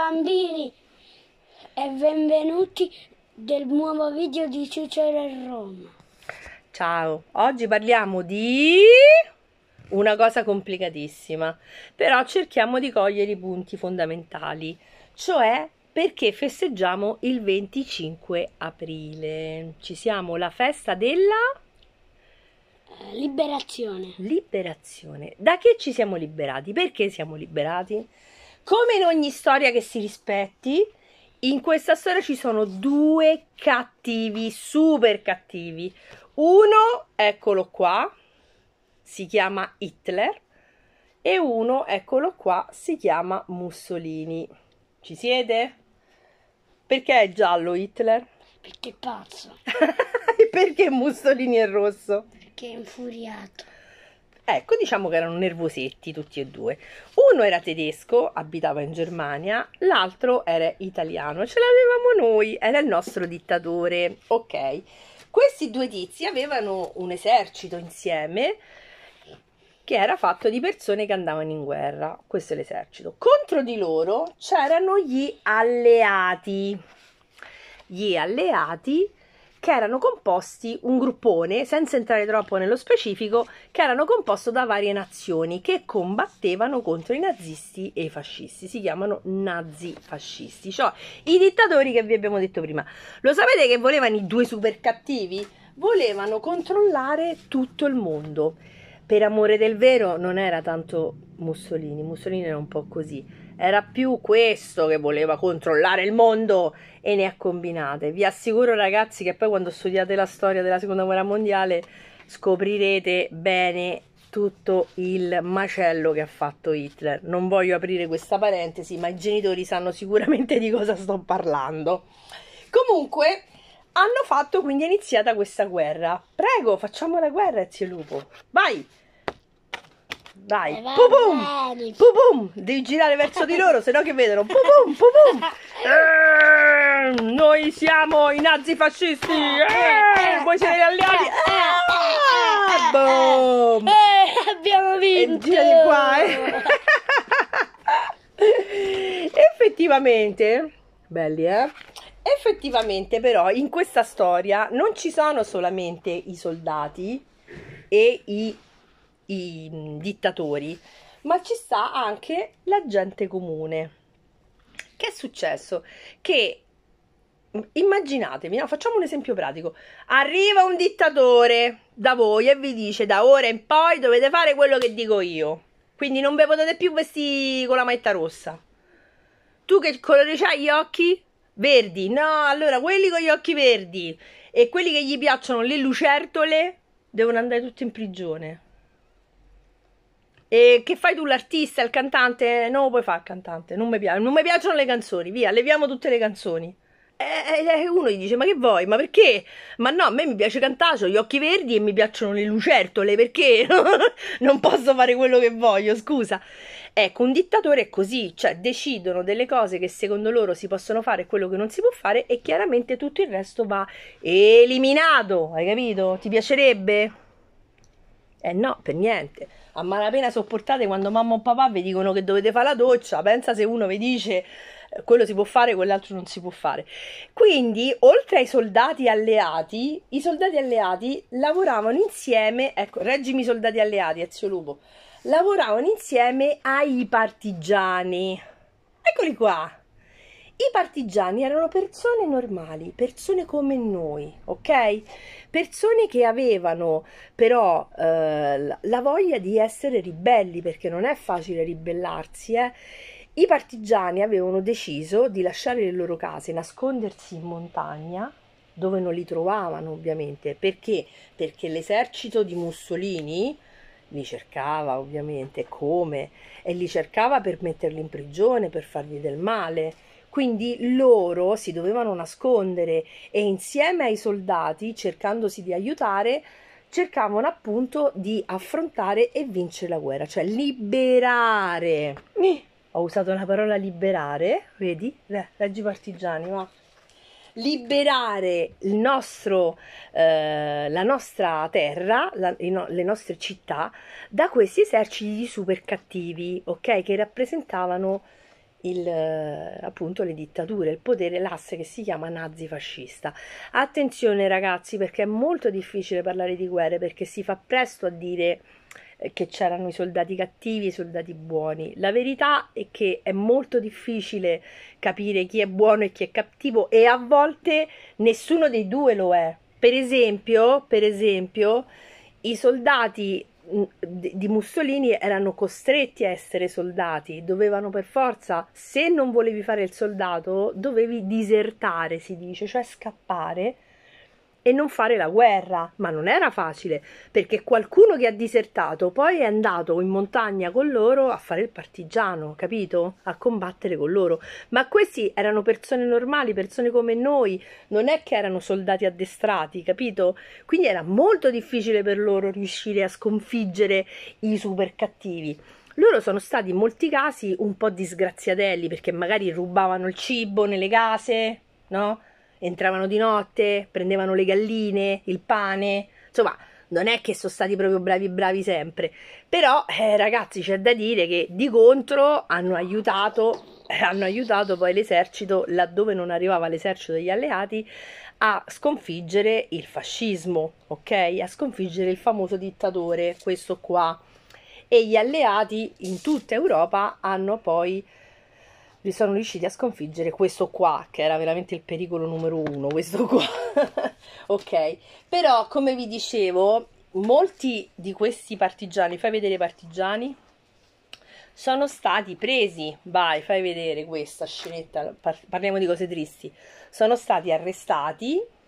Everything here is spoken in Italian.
bambini e benvenuti del nuovo video di Cicero e Roma. Ciao, oggi parliamo di una cosa complicatissima, però cerchiamo di cogliere i punti fondamentali, cioè perché festeggiamo il 25 aprile. Ci siamo la festa della... Eh, liberazione. Liberazione. Da che ci siamo liberati? Perché siamo liberati? Come in ogni storia che si rispetti, in questa storia ci sono due cattivi, super cattivi. Uno, eccolo qua, si chiama Hitler e uno, eccolo qua, si chiama Mussolini. Ci siete? Perché è giallo Hitler? Perché è pazzo. Perché Mussolini è rosso? Perché è infuriato. Ecco, diciamo che erano nervosetti tutti e due. Uno era tedesco, abitava in Germania, l'altro era italiano, ce l'avevamo noi, era il nostro dittatore. Ok, questi due tizi avevano un esercito insieme che era fatto di persone che andavano in guerra, questo è l'esercito. Contro di loro c'erano gli alleati. Gli alleati che erano composti un gruppone, senza entrare troppo nello specifico, che erano composto da varie nazioni che combattevano contro i nazisti e i fascisti. Si chiamano nazifascisti, cioè i dittatori che vi abbiamo detto prima. Lo sapete che volevano i due super cattivi? Volevano controllare tutto il mondo. Per amore del vero non era tanto Mussolini. Mussolini era un po' così, era più questo che voleva controllare il mondo e ne ha combinate. Vi assicuro ragazzi che poi quando studiate la storia della Seconda Guerra Mondiale scoprirete bene tutto il macello che ha fatto Hitler. Non voglio aprire questa parentesi, ma i genitori sanno sicuramente di cosa sto parlando. Comunque, hanno fatto quindi è iniziata questa guerra. Prego, facciamo la guerra, zio lupo. Vai! Vai, eh, pum pum, devi girare verso di loro, sennò che vedono, pum pum, eh, noi siamo i nazifascisti, eh, eh, eh, eh, voi siete gli alleati, ah, boom. eh, abbiamo vinto, e di qua, eh. effettivamente, belli eh, effettivamente però in questa storia non ci sono solamente i soldati e i i mm, dittatori, ma ci sta anche la gente comune. Che è successo? Che mm, immaginatevi, no? facciamo un esempio pratico. Arriva un dittatore da voi e vi dice da ora in poi dovete fare quello che dico io. Quindi non vi potete più vestire con la maetta rossa. Tu che colore hai gli occhi? Verdi. No, allora quelli con gli occhi verdi e quelli che gli piacciono le lucertole devono andare tutti in prigione. E che fai tu l'artista, il cantante? No, puoi fare il cantante, non mi piace, non mi piacciono le canzoni, via, leviamo tutte le canzoni. E uno gli dice: Ma che vuoi? Ma perché? Ma no, a me mi piace cantare, ho gli occhi verdi e mi piacciono le lucertole, perché non posso fare quello che voglio, scusa. Ecco, un dittatore è così, cioè decidono delle cose che secondo loro si possono fare e quello che non si può fare e chiaramente tutto il resto va eliminato, hai capito? Ti piacerebbe? Eh no, per niente. A malapena sopportate quando mamma o papà vi dicono che dovete fare la doccia. Pensa se uno vi dice eh, quello si può fare, quell'altro non si può fare. Quindi, oltre ai soldati alleati, i soldati alleati lavoravano insieme, ecco, reggimi i soldati alleati, Ezio Lupo, lavoravano insieme ai partigiani. Eccoli qua. I partigiani erano persone normali, persone come noi, ok? Persone che avevano però eh, la voglia di essere ribelli, perché non è facile ribellarsi, eh? I partigiani avevano deciso di lasciare le loro case, nascondersi in montagna, dove non li trovavano ovviamente, perché? Perché l'esercito di Mussolini, li cercava ovviamente come e li cercava per metterli in prigione, per fargli del male quindi loro si dovevano nascondere e insieme ai soldati, cercandosi di aiutare, cercavano appunto di affrontare e vincere la guerra, cioè liberare. Eh, ho usato la parola liberare, vedi? leggi partigiani, ma liberare il nostro, eh, la nostra terra, la, no, le nostre città da questi eserciti di super cattivi, ok? Che rappresentavano il, eh, appunto le dittature, il potere, l'asse che si chiama nazifascista. Attenzione ragazzi perché è molto difficile parlare di guerre perché si fa presto a dire eh, che c'erano i soldati cattivi e i soldati buoni. La verità è che è molto difficile capire chi è buono e chi è cattivo e a volte nessuno dei due lo è. Per esempio, per esempio i soldati di Mussolini erano costretti a essere soldati, dovevano per forza, se non volevi fare il soldato, dovevi disertare, si dice, cioè scappare e non fare la guerra, ma non era facile perché qualcuno che ha disertato poi è andato in montagna con loro a fare il partigiano, capito? A combattere con loro. Ma questi erano persone normali, persone come noi, non è che erano soldati addestrati, capito? Quindi era molto difficile per loro riuscire a sconfiggere i super cattivi. Loro sono stati in molti casi un po' disgraziatelli perché magari rubavano il cibo nelle case, no? entravano di notte, prendevano le galline, il pane, insomma non è che sono stati proprio bravi bravi sempre però eh, ragazzi c'è da dire che di contro hanno aiutato, eh, hanno aiutato poi l'esercito laddove non arrivava l'esercito degli alleati a sconfiggere il fascismo ok a sconfiggere il famoso dittatore questo qua e gli alleati in tutta Europa hanno poi li sono riusciti a sconfiggere questo qua, che era veramente il pericolo numero uno, questo qua. ok, però come vi dicevo, molti di questi partigiani, fai vedere i partigiani, sono stati presi, vai, fai vedere questa scenetta, parliamo di cose tristi, sono stati arrestati